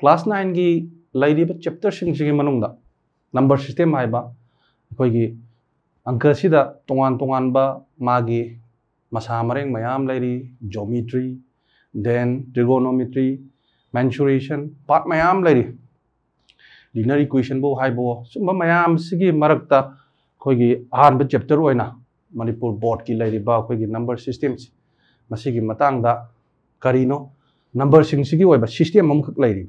Class nine की लेब chapter number system है अखोगी अंक तोान तोान मागी मसा मरें मैम लेरी जोमेट्री दें ट्रिगोनोमीट्री मेन्सुरेशन पार्ट मैं लेरी लिनर इक्वेशन बो है सूब मैम से मरक् अखोगी अहम चैप्टर होना मनपुर बोर्ड की लेब अखोगी नंबर सिस्टम से करीनो नंबर सिंह सिस्टम लेरीब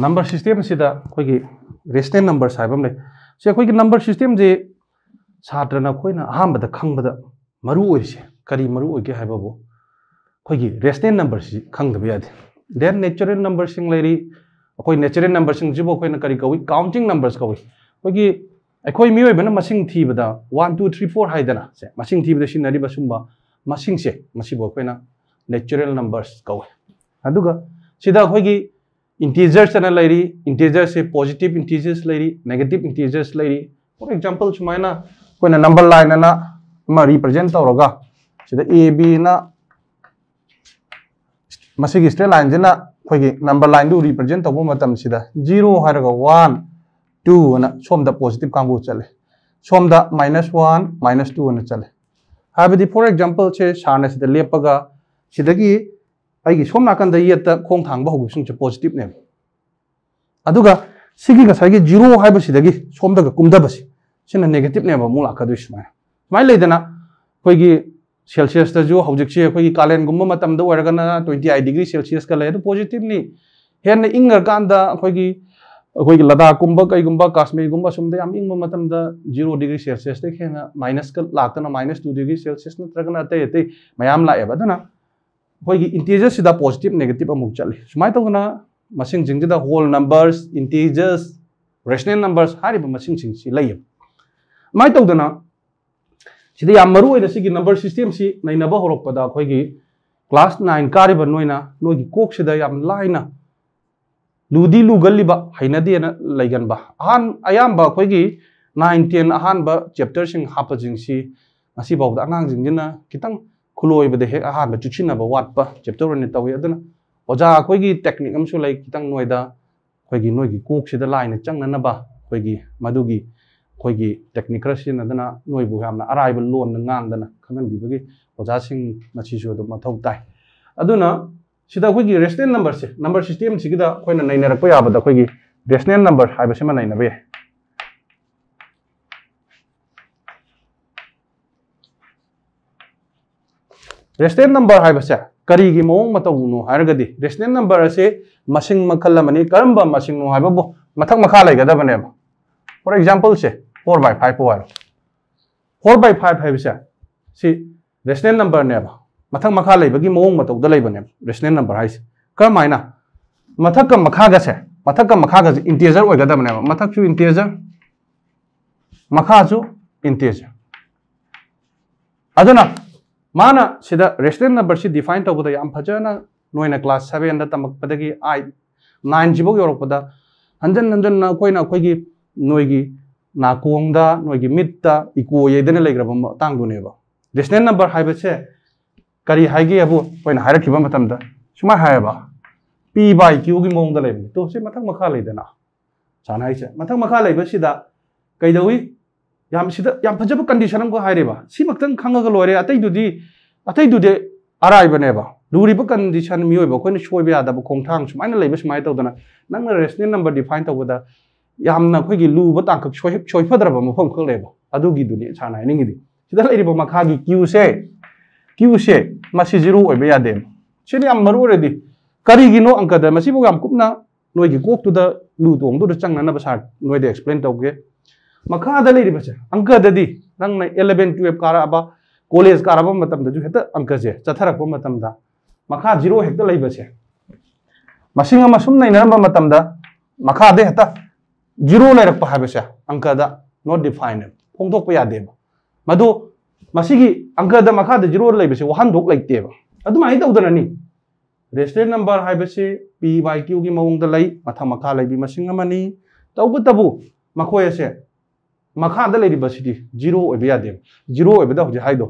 नंबर सिस्टम से रेशनल नंबर है से अखोई नंबर सिस्टम से छात्रन अहमद खाबद मरुसे करी मरुगे है अखोई रेशनल नंबर से खब याद दें नेचुरल नंबर सिंगलेरी अखोई नेचुरल नंबर सिंगजीबो अखोई करी कौई काउंटिंग नंबर्स कौई अखोई अखोई मियोबन मसिंग थीबद 1 2 3 4 हाइदना से थीबद सिनरिब अखोई नेचुरल नंबर्स कौई अखोई इंटीजर्स चेन तो तो ले रही इंटीजर्स पॉजिटिव इंटीजर्स ले रही नेगेटिव इंटीजर्स ले रही फॉर एग्जांपल सूमा कोई नंबर लाइन रिप्रेजेंट तौर से ए बीना स्ट्रेट लाइन से नंबर लाइन रिप्रेजेंट तब मतम से जीरो है वन टू सोम पॉजिटिव का चले सोम माइनस वन माइनस टू चले फॉर एग्जांपल से सा लेपगा ꯑꯩꯒꯤ ꯁꯣꯝ ꯅꯥꯀꯟꯗ ꯌꯦꯠꯇ ꯈꯣꯡ ꯊꯥꯡꯕ ꯍꯧꯕꯁꯤꯡꯁꯦ ꯄꯣꯖꯤꯇꯤꯕꯅꯦꯕ ꯑꯗꯨꯒ ꯁꯤꯒꯤ ꯉꯁꯥꯏꯒꯤ ꯖꯤꯔꯣ ꯍꯥꯏꯕꯁꯤꯗꯒꯤ ꯁꯣꯝꯗꯒ ꯀꯨꯝꯗꯕꯁꯤ ꯁꯤꯅ ꯅꯦꯒꯦꯇꯤꯕꯅꯦꯕ ꯑꯃꯨꯛ ꯂꯥꯛꯀꯗꯣꯏ ꯁꯨꯃꯥꯏꯅ ꯁꯨꯃꯥꯏꯅ ꯂꯩꯗꯅ ꯑꯩꯈꯣꯏꯒꯤ ꯁꯦꯜꯁꯤꯌꯁꯇꯁꯨ ꯍꯧꯖꯤꯛꯁꯦ ꯑꯩꯈꯣꯏꯒꯤ ꯀꯥꯂꯦꯟꯒꯨꯝꯕ ꯃꯇꯝꯗ ꯑꯣꯏꯔꯒꯅ ꯇ꯭ꯋꯦꯟꯇꯤ ꯑꯥꯏꯠ ꯗꯤꯒ꯭ꯔꯤ ꯁꯦꯜꯁꯤꯌꯁꯀ ꯂꯩ ꯑꯗꯨ ꯄꯣꯖꯤꯇꯤꯕꯅꯤ ꯍꯦꯟꯅ ꯏꯪꯉꯀꯥꯟꯗ ꯑꯩꯈꯣꯏꯒꯤ ꯑꯩꯈꯣꯏꯒꯤ ꯂꯗꯥꯈꯀꯨꯝꯕ ꯀꯩꯒꯨꯝꯕ ꯀꯥꯁꯃꯤꯔꯒꯨꯝꯕ ꯁꯨꯝꯗ ꯌꯥꯝ ꯏꯪꯕ ꯃꯇꯝꯗ ꯖꯤꯔꯣ ꯗꯤꯒ꯭ꯔꯤ ꯁꯦꯜꯁꯤꯌꯁꯇꯒꯤ ꯍꯦꯟꯅ ꯃꯥꯏꯅꯁꯀ ꯂꯥꯛꯇꯅ ꯃꯥꯏꯅꯁ ꯇꯨ ꯗꯤꯒ꯭ꯔꯤ ꯁꯦꯜꯁꯤꯌꯁ ꯅꯠꯇ꯭ꯔꯒꯅ ꯑꯇꯩ ꯑꯇꯩ ꯃꯌꯥꯝ ꯂꯥꯛꯑꯦꯕ ꯑꯗꯨꯅ ꯑꯩꯈꯣꯏꯒꯤ ꯏꯟꯇꯤꯖꯔꯁꯤꯗ ꯄꯣꯖꯤꯇꯤꯚ ꯅꯦꯒꯦꯇꯤꯚ ꯑꯃꯨꯛ ꯆꯠꯂꯤ ꯁꯨꯃꯥꯏꯅ ꯇꯧꯗꯅ ꯃꯁꯤꯡꯁꯤꯡꯁꯤꯗ whole numbers integers rational numbers ꯍꯥꯏꯔꯤꯕ ꯃꯁꯤꯡꯁꯤꯡꯁꯤ ꯂꯩꯌꯦꯕ ꯑꯗꯨꯃꯥꯏꯅ ꯇꯧꯗꯅ ꯁꯤꯗ ꯌꯥꯝ ꯃꯔꯨꯑꯣꯏꯅ ꯁꯤꯒꯤ ꯅꯝꯕꯔ ꯁꯤꯁꯇꯦꯝꯁꯤ ꯅꯩꯅꯕ ꯍꯧꯔꯛꯄꯗ ꯑꯩꯈꯣꯏꯒꯤ ꯀ꯭ꯂꯥꯁ ꯅꯥꯏꯟ ꯀꯥꯔꯤꯕ ꯅꯣꯏꯅ ꯅꯣꯏꯒꯤ ꯀꯣꯛꯁꯤꯗ ꯌꯥꯝ लाइना लुदी लुगल्ब हैनदेन लेगन अहान अयाब अखोगी नाइन टेन अहान चेप्टर हापजिंग अगजिंग ꯈꯨꯂꯣꯏꯕꯗ ꯍꯦꯛ ꯑꯍꯥꯟꯕ ꯆꯨꯁꯤꯟꯅꯕ ꯋꯥꯠꯄ ꯆꯦꯞꯇꯔ ꯑꯣꯏꯅ ꯇꯧꯋꯤ ꯑꯗꯨꯅ ꯑꯣꯖꯥ ꯑꯩꯈꯣꯏꯒꯤ ꯇꯦꯛꯅꯤꯛ ꯑꯃꯁꯨ ꯂꯩ ꯈꯤꯇꯪ ꯅꯣꯏꯗ ꯑꯩꯈꯣꯏꯒꯤ ꯅꯣꯏꯒꯤ ꯀꯣꯛꯁꯤꯗ ꯂꯥꯏꯅ ꯆꯪꯅꯅꯕ ꯑꯩꯈꯣꯏꯒꯤ ꯃꯗꯨꯒꯤ ꯑꯩꯈꯣꯏꯒꯤ ꯇꯦꯛꯅꯤꯛ ꯈꯔ ꯁꯤꯖꯤꯟꯅꯗꯅ ꯅꯣꯏꯕꯨ ꯌꯥꯝꯅ ꯑꯔꯥꯏꯕ ꯂꯣꯟꯅ ꯉꯥꯡꯗꯅ ꯈꯪꯍꯟꯕꯤꯕꯒꯤ ꯑꯣꯖꯥꯁꯤꯡ ꯃꯁꯤꯁꯨ ꯑꯗꯨꯝ ꯃꯊꯧ ꯇꯥꯏ ꯑꯗꯨꯅ ꯁꯤꯗ ꯑꯩꯈꯣꯏꯒꯤ ꯔꯦꯁꯅꯦꯜ ꯅꯝꯕꯔꯁꯦ ꯅꯝꯕꯔ ꯁꯤꯁꯇꯦꯝꯁꯤꯒꯤꯗ ꯑꯩꯈꯣꯏꯅ ꯅꯩꯅꯔꯛꯄ ꯌꯥꯕꯗ ꯑꯩꯈꯣꯏꯒꯤ ꯔꯦꯁꯅꯦꯜ ꯅꯝꯕꯔ ꯍꯥꯏꯕꯁꯤꯃ ꯅꯩꯅꯕ ꯌꯥꯏ रेस्टोरेंट नंबर है बच्चा करीगी मौंग मतौनो हारगदी नंबर से मसिंग मखल मने करम ब मथक मखा लगदा फॉर एग्जांपल से 4 by 5 हो फोर by फाइव है बसे नंबर ने मथक मखा लेब की मौंग मतौद लेबने रेशनल नंबर है करम है मथक का मखाग से मथक का मखाग से इंटेजर होगदा मथक चु इंटेजर मखाचु इंटेजर इंटीजर अदना माना सिदा नंबर से डिफाइन तब याम फजना क्लास सेवन तमकपदी आई नाइन जीव यौरपद हंजन हंजन अखोन अखोई नोगी नाकोंग नोगी मिट इको येदन लेग्रब मतंगदुनेब रेशनल नंबर है कई है अब कोइन हाइरखिब मतमद पी बाई क्यू की मोंग लेबे तो से मखा लेदना सानाइसे मथक मखा लेब कई यामसीद कंडीशन है सिमत खाग लोरें अतुदी अतुदे अराबनेब लुरीब कंडीशन मोब सोब यादव कौठा सूमायन लेना ना रेसनल नंबर डिफाइन तब यामी लुब तक सोफद्रब मौम खेलो अगुदी सानाइनीब मखा की क्यू से क्यू से जीरो यादे सिरुरी करी नो अंकद कूपना नोगी कोक्त लु तोंद चंगन सर नोद एक्सप्लेन तौगे मखादा लेरीबसे अंक ददी नंग 11 12 काराबा कॉलेज काराबा मतम अंक जे मखा जीरो हेता लेबसे मसिंग मसुम जीरो लेरक पहाबसे अंक दा नॉट डिफाइंड फोंदोक पया अंक दा जीरो लेबसे वहान दोक लेते बा नंबर है पी वाई क्यू की मौद मथा मखा लेबी तब मखोसे मखाद लेरीबसिटी जीरो ओबे यादे जीरो ओबे दा होजे हाइदो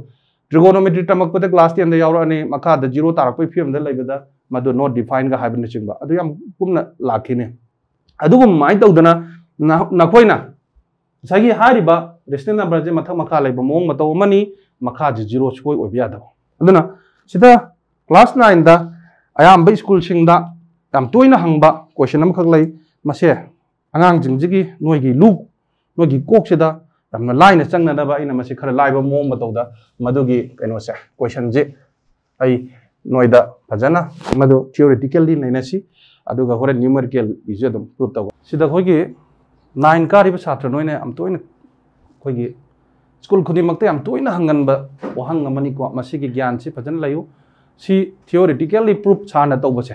ट्रिगोनोमेट्री टमक पद क्लास 10 दा मखाद जीरो तारक फिम दा लेबे डिफाइन गा हाइबन चिंबा अदो याम कुमना लाखिने तौदना नखोइना रेस्टल नंबर से मथा मखा लेब मोंग मतौ मनी जीरो छुई क्लास 9 दा स्कूल सिंग दा tam toina hangba question am ꯅꯣꯏꯒꯤ ꯀꯣꯛꯁꯤꯗ ꯌꯥꯝꯅ लाइन ꯆꯪꯅꯅꯕ ꯑꯩꯅ खर ꯈꯔ मोम ꯃꯑꯣꯡ ꯃꯇꯧꯗ ꯃꯗꯨꯒꯤ से नोद फजना मधु थियोरीटिकली नैनसी हरें न्यूमरिकल इसे तब नाइन का छात्र नोने अखोगी स्कूल खुद हंगनब वहंगमनीको ज्ञान से फजन लू सी थियोरीटिकली प्रूफ सा तौबसे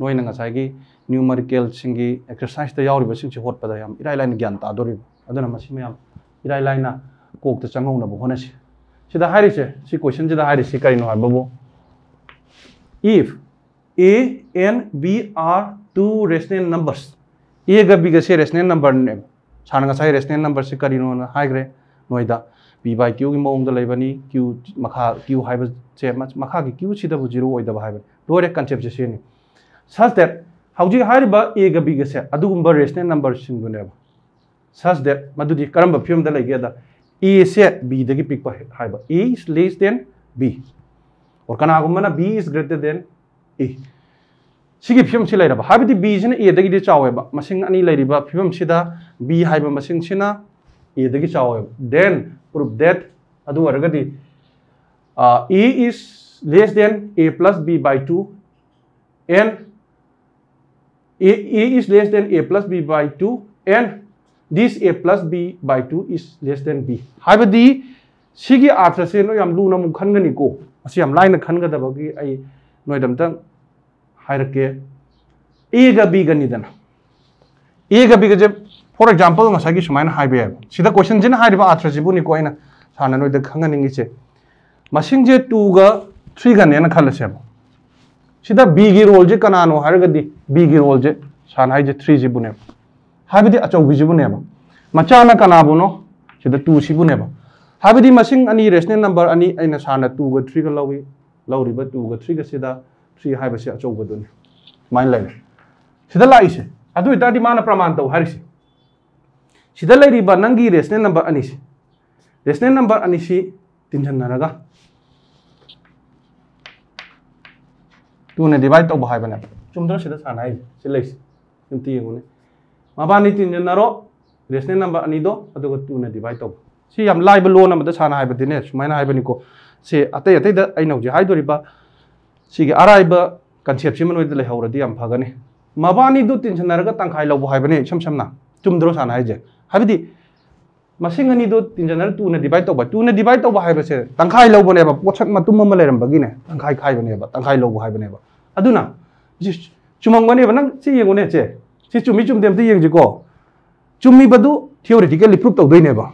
नोइन नगासाई न्यूमरिकल सिंगी एक्सरसाइज द यावरिब इरा से होत पदा याम इराई लाइन ज्ञान ता दोरिब अदन लाइन कोक त चंगौ न बहोना सि से सि question if A and B are two rational numbers A ग बी से रेशनल नंबर ने सान गसाई नंबर से करिनो न पी बाई क्यू की मौंग लेबनी क्यू मखा क्यू है क्यू जीरो कंसेप्ट से such that hauji hairiba a ga b ga se adugumba rational number sin bu ne ba such that madudi karamba film da lege da a se b da gi pikpa haiba a is less than b or kana agumma na b is greater than a sigi film si lairaba habidi b jina a da gi de chawe ba masing ani lairiba film si da b haiba masing sina a da gi chawe then prove that adu aragadi uh, a is less than a plus b by 2 and a, a is less than a plus b by 2 and this a plus b by 2 is less than b ꯍꯥꯏꯕꯗꯤ ꯁꯤꯒꯤ ꯑꯥꯔꯊꯁꯦ ꯅꯣꯏ ꯌꯥꯝ ꯂꯨꯅ ꯑꯃꯨꯛ ꯈꯟꯒꯅꯤꯀꯣ ꯑꯁꯤ ꯌꯥꯝ ꯂꯥꯏꯅ ꯈꯟꯒꯗꯕꯒꯤ ꯑꯩ ꯅꯣꯏꯗ ꯑꯝꯇꯪ ꯍꯥꯏꯔꯛꯀꯦ ꯑꯦꯒ ꯕꯤꯒꯅꯤꯗꯅ ꯑꯦꯒ ꯕꯤꯒꯁꯦ ꯐꯣꯔ ꯑꯦꯛꯖꯥꯝꯄꯜ ꯉꯁꯥꯏꯒꯤ ꯁꯨꯃꯥꯏꯅ ꯍꯥꯏꯕ ꯌꯥꯏꯕ ꯁꯤꯗ ꯀꯣꯏꯁꯟꯁꯤꯅ ꯍꯥꯏꯔꯤꯕ ꯑꯥꯔꯊꯁꯤꯕꯨꯅꯤꯀꯣ ꯑꯩꯅ ꯁꯥꯟꯅ ꯅꯣꯏꯗ ꯈꯪꯍꯟꯅꯤꯡꯉꯤꯁꯦ ꯃꯁꯤꯡꯁꯦ ꯇꯨꯒ ꯊ꯭ꯔꯤꯒꯅꯦꯅ ꯈꯜꯂꯁꯦꯕ सिदा बी की रोल कनानो बी की रोल सान थ्री जीबुने अचौबीजीबुने मचान कनाबुनो सिदा टू सिबुने हाबदी मसिंग अनी रेशनल नंबर अनी अन सान टूग थ्रीग लौई लौरीब टूग थ्रीग से थ्री है अचौबदने माइन लाइन सिद लाइसे अदी मान प्रमाण तौ है सिदा नंगी रेशनल नंबर अनी रेशनल नंबर अनी तीनजनरगा तुने डिवाइड तो बहाय बने चुमदर सिदा तो सान है सिले सिमती यंगोने माबा नि तिन नरो रेसने नंबर अनीद दो अदो तूने डिवाइड तो सी हम लाइव लोन मद है बदिने सुमाइन है से अते अते the I नौजे hi दोरिबा C अराइब concept सिमन वेद ले हौरदि हम फगने माबा नि दो तिन नरग तंखाइ लो बहाय बने सम है जे ꯃꯁꯤꯡ ꯑꯅꯤꯗꯨ ꯏꯟ ꯖꯦꯅꯔꯦꯜ ꯇꯨꯅ ꯗꯤꯚꯥꯏꯠ ꯇꯧꯕ ꯇꯨꯅ ꯗꯤꯚꯥꯏꯠ ꯇꯧꯕ ꯍꯥꯏꯕꯁꯦ ꯇꯪꯈꯥꯏ ꯂꯧꯕꯅꯦꯕ ꯄꯣꯠꯁꯛ ꯃꯇꯨꯝ ꯑꯃ ꯂꯩꯔꯝꯕꯒꯤꯅꯦ ꯇꯪꯈꯥꯏ ꯈꯥꯏꯕꯅꯦꯕ ꯇꯪꯈꯥꯏ ꯂꯧꯕ ꯍꯥꯏꯕꯅꯦꯕ ꯑꯗꯨꯅ ꯆꯨꯝꯃꯝꯒꯅꯦꯕ ꯅꯪ ꯁꯤ ꯌꯦꯡꯉꯨꯅꯦ ꯆꯦ ꯁꯤ ꯆꯨꯝꯃꯤ ꯆꯨꯝꯗꯦ ꯑꯝꯇ ꯌꯦꯡꯁꯤꯀꯣ ꯆꯨꯝꯃꯤꯕꯗꯨ ꯊꯤꯑꯣꯔꯤꯇꯤꯀꯦꯜꯂꯤ ꯄ꯭ꯔꯨꯞ ꯇꯧꯗꯣꯏꯅꯦꯕ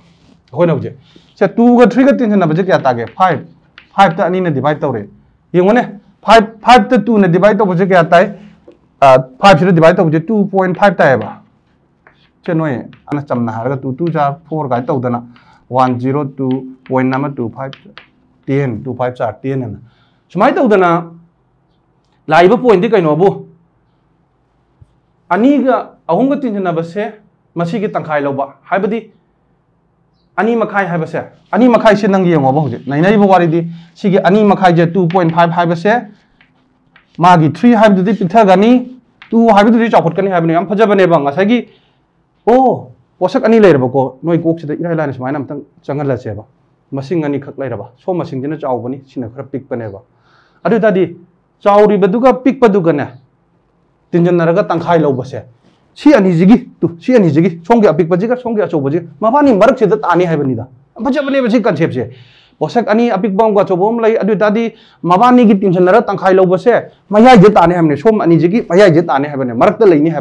ꯑꯩꯈꯣꯏꯅ ꯍꯧꯖꯤꯛ ꯁꯦ ꯇꯨꯒ ꯊ꯭ꯔꯤꯒ ꯇꯤꯟꯁꯤꯟꯅꯕꯁꯦ ꯀꯌꯥ ꯇꯥꯒꯦ ꯐꯥꯏꯚ ꯐꯥꯏꯚꯇ ꯑꯅꯤꯅ ꯗꯤꯚꯥꯏꯠ ꯇꯧꯔꯦ ꯌꯦꯡꯉꯣꯅꯦ ꯐꯥꯏꯚ ꯐꯥꯏꯚꯇ ꯇꯨꯅ ꯗꯤꯚꯥꯏꯠ ꯇꯧꯕꯁꯦ ꯀꯌꯥ ꯇꯥꯏ ꯐꯥꯏꯚꯁꯤꯗ ꯗꯤꯚꯥꯏꯠ ꯇꯧꯕꯁꯦ ꯇꯨ ꯄꯣꯏꯟ ꯐꯥꯏꯚ ꯇꯥꯏꯌꯦꯕ ꯆꯦꯅꯣꯏ ꯑꯅ ꯆꯝꯅ ꯍꯥꯏꯔꯒ ꯇꯨ ꯇꯨ ꯆꯥ ꯐꯣꯔ ꯀꯥꯏ ꯇꯧꯗꯅ one zero two point number two five ten two five चार टेन है तौदना लाइव पॉइंट कईनोबू अनीग अहूंग तीनजनबसे मसी की तंखाई लौब है अनी मखाई है अनी से नंग येंगोब हजे नई वारी सी अनी मखाई जे टू पॉइंट फाइव है बसे मागी थ्री है पिथगनी टू है चौखटनी है फजबनेब ओ पोसक अरबको नई कोगद इरा लाइन सूमाय चंगल लचेब मसीब सो मसीन चावनी खर पीकने वादी चाद पीकने तीजनर तंखा लोबसे अजीगी सोंग अपीपजी सोंग अचौबजी मानी से ताने फजने वे कंसेपे पोसक अपीपम अचौबम लेटादी मबानी तीजनर तंखा लोबसे मैयाद ताने सोम अजीगी मैयाद ताने मरक्त लेने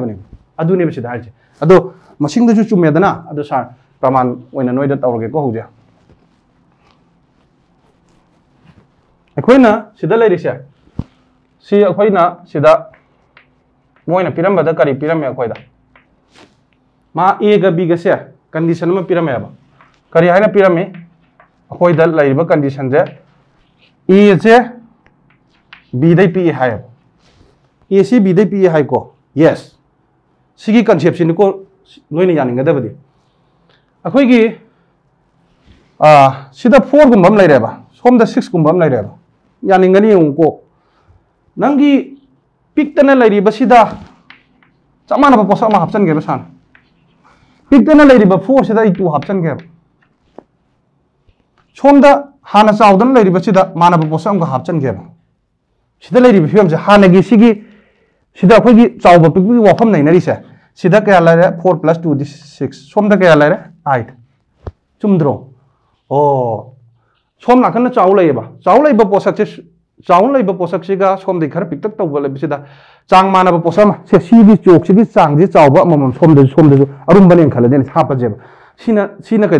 वैसे अब ꯃꯁꯤꯡꯗꯁꯨ चुमेदना ꯑꯗꯨ प्रमाण ꯄ꯭ꯔꯃꯥꯟ ꯑꯣꯏꯅ ꯅꯣꯏꯗ हूँ अखोना पीरम कई पीरमे अखोद मा एग बीग से कंडीशन में पीरमे कई है पीरमे अखोद लेब कंडीशन से ए से बीद पीए है एसी बीद पीए है यस ꯂꯣꯏꯅ ꯌꯥꯅꯤꯡꯒꯗꯕꯗꯤ ꯑꯩꯈꯣꯏꯒꯤ ꯁꯤꯗ ꯐꯣꯔꯒꯨꯝꯕ ꯑꯃ ꯂꯩꯔꯦꯕ ꯁꯣꯝꯗ ꯁꯤꯛꯁꯀꯨꯝꯕ ꯑꯃ ꯂꯩꯔꯦꯕ ꯌꯥꯅꯤꯡꯒꯅꯤ ꯌꯦꯡꯉꯨꯀꯣ ꯅꯪꯒꯤ ꯄꯤꯛꯇꯅ ꯂꯩꯔꯤꯕꯁꯤꯗ ꯆꯞ ꯃꯥꯟꯅꯕ ꯄꯣꯠꯁꯛ ꯑꯃ ꯍꯥꯞꯆꯤꯟꯒꯦꯕ ꯁꯥꯅ ꯄꯤꯛꯇꯅ ꯂꯩꯔꯤꯕ ꯐꯣꯔꯁꯤꯗ ꯑꯩ ꯇꯨ ꯍꯥꯞꯆꯤꯟꯒꯦꯕ ꯁꯣꯝꯗ ꯍꯥꯟꯅ ꯆꯥꯎꯗꯅ ꯂꯩꯔꯤꯕꯁꯤꯗ ꯃꯥꯟꯅꯕ ꯄꯣꯠꯁꯛ ꯑꯃꯒ ꯍꯥꯞꯆꯤꯟꯒꯦꯕ ꯁꯤꯗ ꯂꯩꯔꯤꯕ ꯐꯤꯕꯝꯁꯦ ꯍꯥꯟꯅꯒꯤ ꯁꯤꯒꯤ ꯁꯤꯗ ꯑꯩꯈꯣꯏꯒꯤ ꯆꯥꯎꯕ ꯄꯤꯛꯄꯒꯤ ꯋꯥꯐꯝ ꯅꯩꯅꯔꯤꯁꯦ Siddha kaya lai re 4 plus 2 is 6. Somda kaya lai re 8. Chumdro. Oh. Somna kanna chau lai ba. Chau lai ba posak che. Chau lai ba posak che ga somda ikhara piktak tau wala bishida. Chang maana ba posak ma. Se si di chok si di chang di chau ba mamam somda ju somda ju. Arum bani ang khala jani chapa je ba. Sina sina kaya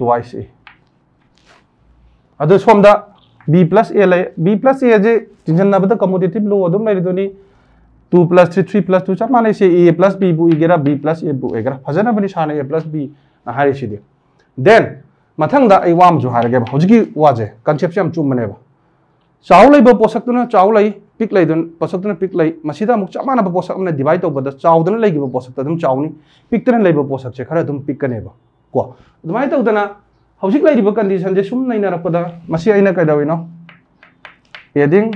twice A. Others from the B plus A lay B plus A जे tension ना बता लो अदम लय दोनी 2 plus 3 3 plus 2 चप माने से A plus B बु इगेरा B plus A बु इगेरा फजना बनी शाने A plus B then ए वाम जो हारे गे होजगी वाजे कंसेप्शन चुम चुमने बा चाउ लय ब चाउ लय पिक लय दोन पिक लय मसिदा मुक चप माना पोषक ने डिवाइड तो बदा चाउ चाउनी पिक तन लय ब पोषक छे ꯀꯣ ꯑꯗꯨꯃꯥꯏꯅ ꯇꯧꯗꯅ ꯍꯧꯖꯤꯛ ꯂꯩꯔꯤꯕ ꯀꯟꯗꯤꯁꯟꯁꯦ ꯁꯨꯝ ꯂꯩꯅꯔꯛꯄꯗ ꯃꯁꯤ ꯑꯩꯅ ꯀꯩꯗꯧꯔꯤꯅꯣ adding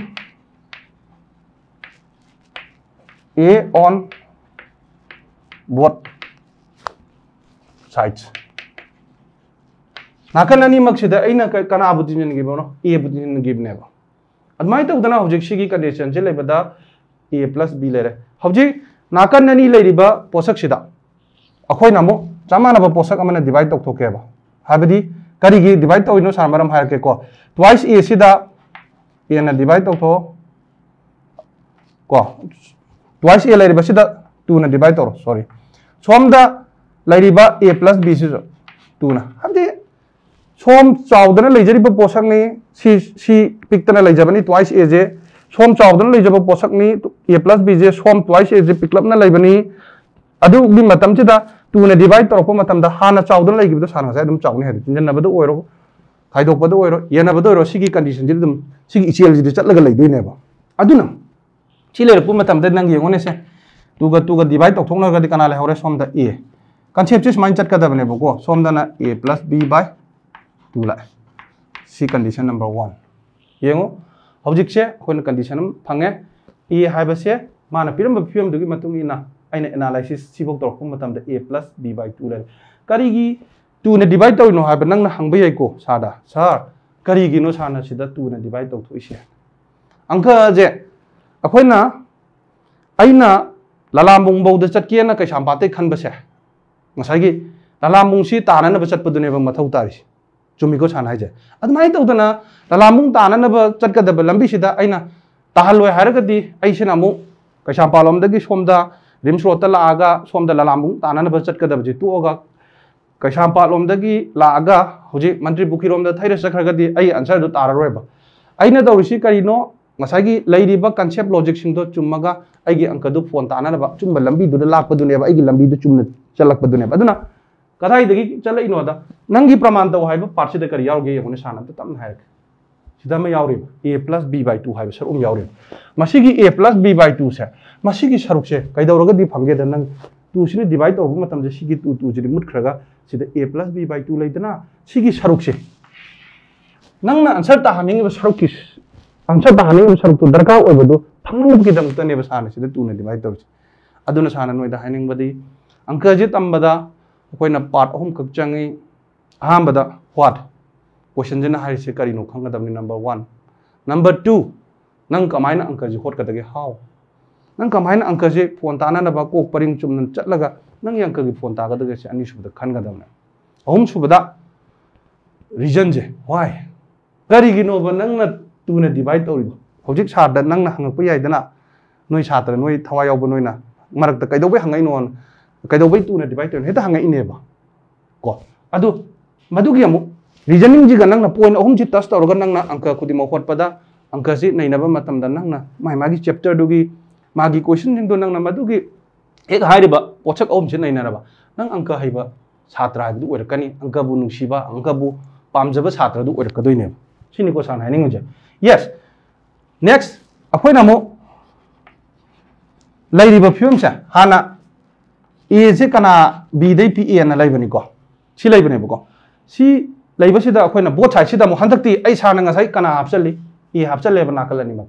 a on both sides नाकन कना आबुदिजन गिबनो ए बुदिजन गिबने बा अदमाई तो कंडीशन से लेबदा ए प्लस बी ले रे अनी लेरिबा चामानब पोसक अमने डिवाइड तौथोकेब हाबदी करीगी डिवाइड तौनो सार मरम हारकेको ट्वाइस ए सिदा ए ना डिवाइड तौथो को ट्वाइस ए लेरिबा सिदा 2 डिवाइड तौरो सॉरी सोमदा ए प्लस बी से 2 ना हाबदी सोम चाउदना लेजरिबा पोसक ने सी सी पिकतना लेजबनी ट्वाइस ए जे सोम चाउदना लेजबा पोसक ने ए प्लस बी जे सोम ट्वाइस ए जे पिकलपना टूने डिवाइड तौरप मतम हाँ चाउदन लेगी तो सारा साइड चाउने है चिंजन ये कंडीशन जिदम चलकर इचेल जिदि चलग से तुग तुग डिवाइड तौक थोंगना गदि सोम ए कंसेप्ट इज माइंड सोम A plus B by two ला सी कंडीशन नंबर वन येंगो हजिसे से कंडीशन फंगे ए हाइबसे माना पिरम इना अगर अने analysis A plus B by two लरी टू ने डिवाइड तौर है ना हाबको सर सर करी नो सर टू ने डिवाइड तौथे अंक अजे अखना ललामूंग चटके कैसा पाते खनबसे ललामूंग तानब चुने मौ तारी चुमीको सर है अदम तौदना ललामूंग तानब चटकद लंबी से है कैसा पालोम सोमद रिम्स रोड लाग सोम ललामू तु चटकदी कैसा कैसापात लोम लाग मंत्री पुखीरोम थैर चखरगदी आंसर तारब अन तौरी कहींनो गई कंसेप लॉजिक चुमग अंक फोन तानब चुब लंबी लापदने लंबी चुम चलने कदाई चलो नंगी प्रमाण तौ है पार्टी कहीं सानब तम है सिदमें A plus B by two है सरुक यौरेंगे A plus B by two से सरुक से कई फंगेद न टू से डिवाइड तौर मत टू टू से मुटख्रगा A plus B by two लेना सरुक से नंसर तहनी सरुक सरुक तो दरकार हो फमने सान से टू ने डिवाइड तौर से सान नोद हाइनबदी अंक तब अखोना पार्ट अहमक चंगी अहमद व्हाट क्वेश्चन हाई कहीं खादबनी नंबर वन नंबर टू नंग कमायन अंकजे हटकदे हाउ नंग अंक से फोन ताब कोक परें चुम चल नंग अंक की फोन तागदे अनीसुबद खनगदने अहमसुबद रीजन से वाई करीगीनोब नंग टूने डिवाइड तौरीब हजिक सार नंग हंगप यादना नई छात्र नई थवा याब नई मरक्त कईदे हंगनो कई टूने डिवाइड तौर हेट हंगने को अमुक रिजनिंग जी नंग पॉइंट अहम से टच तौर नंग अंक खुद हटपद अंक से नईनब नंग माई मांग चैप्टर दुगी मागी क्वेश्चन जिंदो नंग मधुगी पोचक अहम से नईनरब नंग अंक हईब छात्र हाइबदु ओइरकनी अंकबु नुशीबा अंकबु पामजब छात्रदु ओइरकदोइने सिनिको सान यस से हाँ ए से कना बीद पी एना लेबनीको लाइबनी सी लेबसीद अखोन साइड से हंधती सार कना हापचल ए हापचलेब नाकल अनीम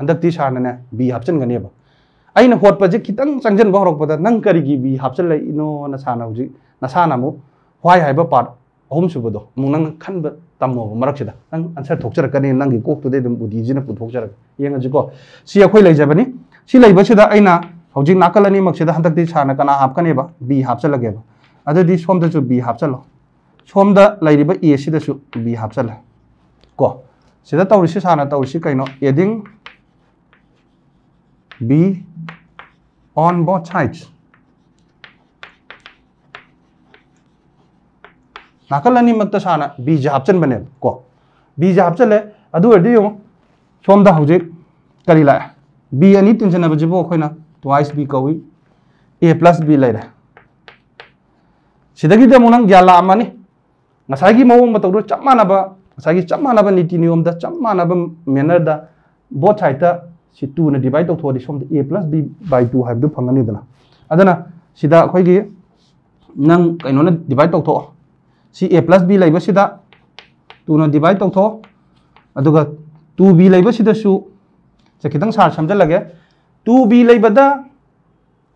हंधती सारने बी हापचनगनेब अन होटपे खत चंजन हौरपद नं करी बी हापचल इनो नसा हूँ नसा हवाई है पार्ट अहम सूबद नंग खनब तमोब मरक्सीद नंग आंसर थोचरकने नंग कोकद उदीजी पुथोचर येंगजीको सी अखोई लेजबनी नाकल अनीम हंधती सार कना हापकनेब बी हापचलगेब सोमदू बी हापचलो ꯁꯣꯝꯗ ꯂꯩꯔꯤꯕ a e ꯁꯤꯗꯁꯨ तौरी ꯍꯥꯞꯆꯜꯂꯦ ꯀꯣ ꯁꯤꯗ ꯇꯧꯔꯤꯁꯤ ꯁꯥꯟꯅ ꯇꯧꯔꯤꯁꯤ ꯀꯩꯅꯣ adding नाकल अनी सा साना बीज हापचन बने को बीज हापचल अदरदी सोमद करी लाए बी अनी तीनजनबजीब अखोना ट्वाइस बी कौ ए प्लस बी लेर सिदगी नंग ग्यान ꯉꯁꯥꯏꯒꯤ ꯃꯑꯣꯡ ꯃꯇꯧꯗ ꯆꯞ ꯃꯥꯟꯅꯕ ꯉꯁꯥꯏꯒꯤ ꯆꯞ ꯃꯥꯟꯅꯕ ꯅꯤꯇꯤ ꯅꯤꯌꯣꯝꯗ ꯆꯞ ꯃꯥꯟꯅꯕ ꯃꯦꯅꯔꯗ बोथ साइड सी टू ने डिवाइड तौथोदी सोम A plus B by two है फंगनीदना अखोगी नंग कहीं डिवाइड तौथो सी ए प्लस बी लेब टू ने डिवाइड तौथो टू बी लेब खित सार समझलगे टू बी लेब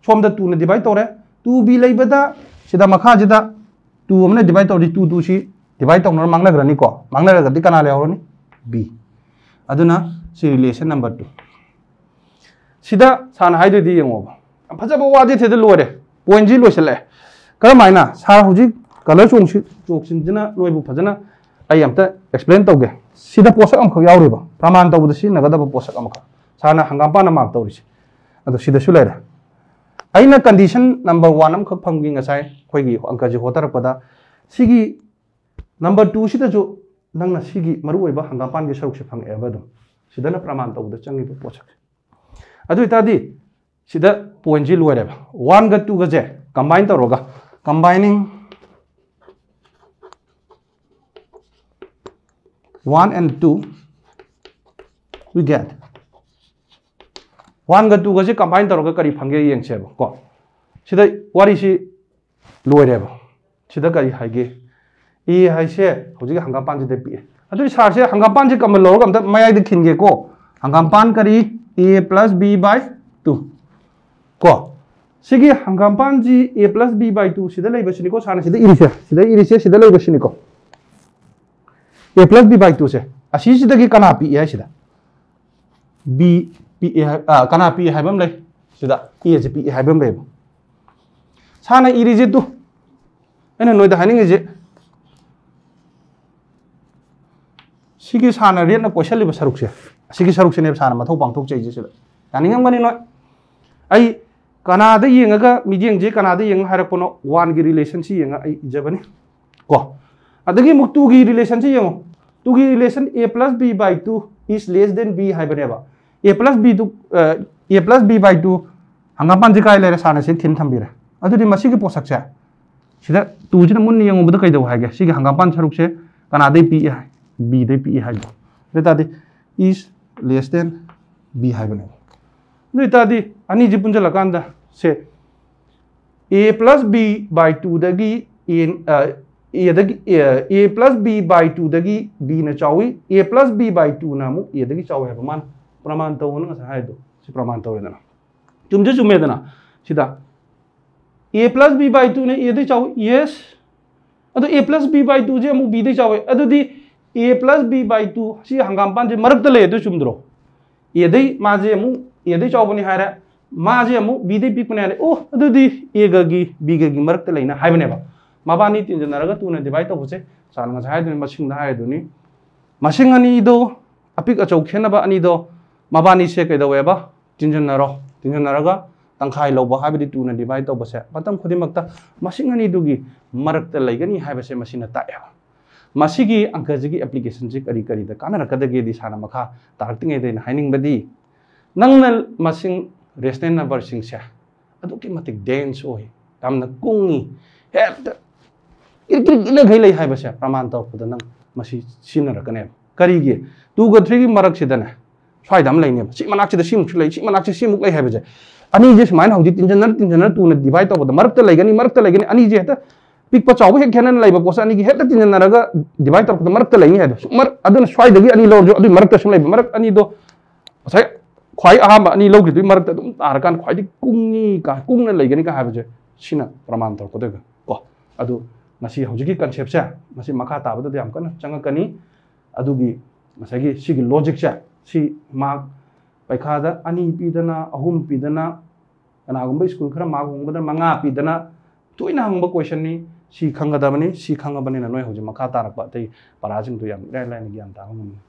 सोम टू ने डिवाइड तौर टू बी लेब मखाद टू हमने डिवाइड तौर टू टू से डिवाइड तौर मांगना करनी को मांगना कना ले बी अदुना रिलेशन नंबर टू सिदा सान हाई दे फजब वादे थे तो लोरे पॉइंट जी लोसले करमाइना सा हुजी कलर चोंग सी चोक फजना एक्सप्लेन तौगे सिदा पोसक अमख यावरेबा प्रमाण तौबुद सी तो नगदब पोसक अमख हंगाम पाना मार्क तौरिस अदो तो सिदा अना कंडीशन नंबर वन अमख फंगी गसाई अखोगी अंक से नंबर टू से नंगना सिगी मरुब सरुक से फंगेब प्रमाण तौद चंगी पोसक सिद पोइंट लोरेब वन टूगजे कंबाइन तौर combining one and two we get one वनगे कमायन तौर कारी फंगे येबको वरी लोरेब सिद कई है इसे हंगाम पानी पीए अदर से हंगाम पान से कम लोग मैद खेको हंगाम पान करी A plus B by two को हंगाम पान जी A plus B by two सिदिको सारे इन से इनको A plus B by two से कना पीए बी पी कना पी है हम पी है इरीजे तू अने नोद है सिगी साना रेटना कोशल सरुक से सिगी सरुक वन की रिलेशन से इजबने को अदगी टू की रिलेशन से टू की relation A plus B by two is less than B है ए प्लस बी तो A plus B by two हंगा पांजे काय लेरे साने थीम थिन थंबीरे अदुदि मसी के पोसक से सिदा मुन यंग बद कैदो सिगे हंगा पान सरुक से कना दे पी है बी पी है लेता दे लेस दें बी है बने लेता दे अनि जि से ए प्लस बी बाई टूद दगी ए प्लस बी बाई टूद दगी B A plus B by two ना मुक ए है मान प्रमाण तो होना सहायतो प्रमाण तो होना तुम्हें चुम देना सीधा A plus B by two ने यदि चाहो यस अद A plus B by two जो अमुक बीते चाहो A plus B by two से हंगाम पानजे मरक्त ले चुमद्रो यदि माजे अमुक यदि चाहबनी है माजे अमुक बीते पीपने ओह अगी बीगी मरक्त लेना है मबानी तीनजनर तुने दिवाई तब से चाहिए मसीद अपिक अचौ खेनबा अनीदो 마바니시에 그다웨바 तीनजनर तीनजनर तंखाई लौब है टून डिवाइड तब से की मरक्त लेगनी है ताए अंकज की एप्लीकेशन से करी करी कानरकदे सामा मखा तारतीदे हाइनिंगदी नंबर से अति हो कूंगी हेट इलगई प्रमाण टू ग थ्री की मरक्सीदने स्वाइदम लेने सी मनाक से मना से सी मुक ले है बजे अनि जे समाइन हौजी डिवाइड तब मरप लेगनी मरप त लेगनी हेत पिक चाव हेक हेनन लेब पोसा अनि हेत तिनजनर ग डिवाइड तब मरप त लेनी है मर अदन लोर जो अनि मरप त अहम अनी लोग दु मरप त तुम तार कान ख्वाई कुंगी का कुंगन लेगनी का है सिना प्रमाण तब को को अदु ꯉꯁꯤ ꯍꯧꯖꯤꯛꯀꯤ ꯀꯟꯁꯦꯞꯁꯦ ꯃꯁꯤ ꯃꯈꯥ ꯇꯥꯕꯗ ꯌꯥꯝ ꯀꯟꯅ मग पैखाद अनी पीदना अहम पीदना कनागम स्कूल खर मग हूँ मंगा पीदना तुना हम क्वेश्चन सी खादबनी खाबने नई हूँ मखा तारक अत पारा चुनाव लाइन की